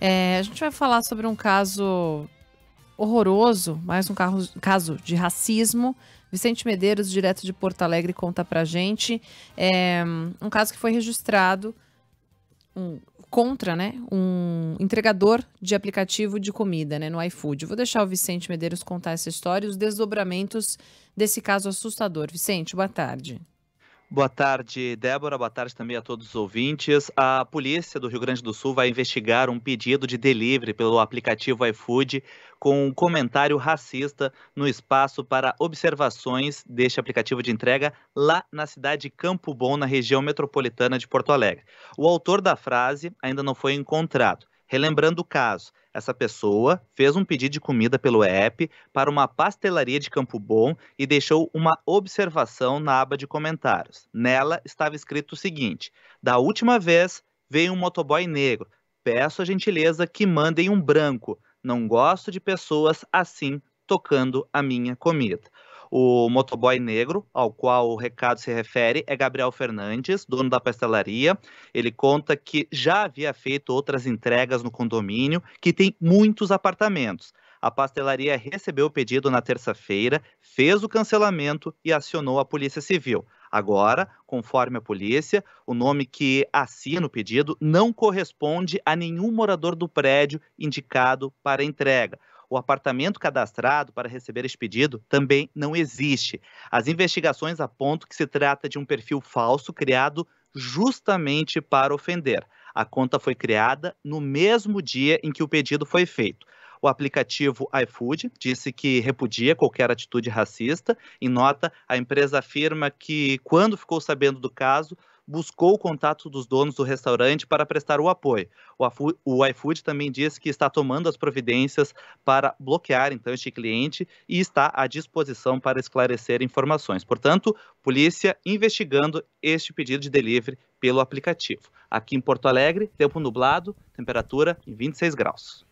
É, a gente vai falar sobre um caso horroroso, mais um caso de racismo. Vicente Medeiros, direto de Porto Alegre, conta pra gente. É, um caso que foi registrado um, contra né, um entregador de aplicativo de comida né, no iFood. Vou deixar o Vicente Medeiros contar essa história e os desdobramentos desse caso assustador. Vicente, boa tarde. Boa tarde, Débora. Boa tarde também a todos os ouvintes. A polícia do Rio Grande do Sul vai investigar um pedido de delivery pelo aplicativo iFood com um comentário racista no espaço para observações deste aplicativo de entrega lá na cidade de Campo Bom, na região metropolitana de Porto Alegre. O autor da frase ainda não foi encontrado. Relembrando o caso, essa pessoa fez um pedido de comida pelo app para uma pastelaria de Campo Bom e deixou uma observação na aba de comentários. Nela estava escrito o seguinte: Da última vez veio um motoboy negro. Peço a gentileza que mandem um branco. Não gosto de pessoas assim tocando a minha comida. O motoboy negro, ao qual o recado se refere, é Gabriel Fernandes, dono da pastelaria. Ele conta que já havia feito outras entregas no condomínio, que tem muitos apartamentos. A pastelaria recebeu o pedido na terça-feira, fez o cancelamento e acionou a Polícia Civil. Agora, conforme a polícia, o nome que assina o pedido não corresponde a nenhum morador do prédio indicado para entrega o apartamento cadastrado para receber esse pedido também não existe. As investigações apontam que se trata de um perfil falso criado justamente para ofender. A conta foi criada no mesmo dia em que o pedido foi feito. O aplicativo iFood disse que repudia qualquer atitude racista. Em nota, a empresa afirma que, quando ficou sabendo do caso, buscou o contato dos donos do restaurante para prestar o apoio. O, iFood também disse que está tomando as providências para bloquear então este cliente e está à disposição para esclarecer informações. Portanto, polícia investigando este pedido de delivery pelo aplicativo. Aqui em Porto Alegre, tempo nublado, temperatura em 26 graus.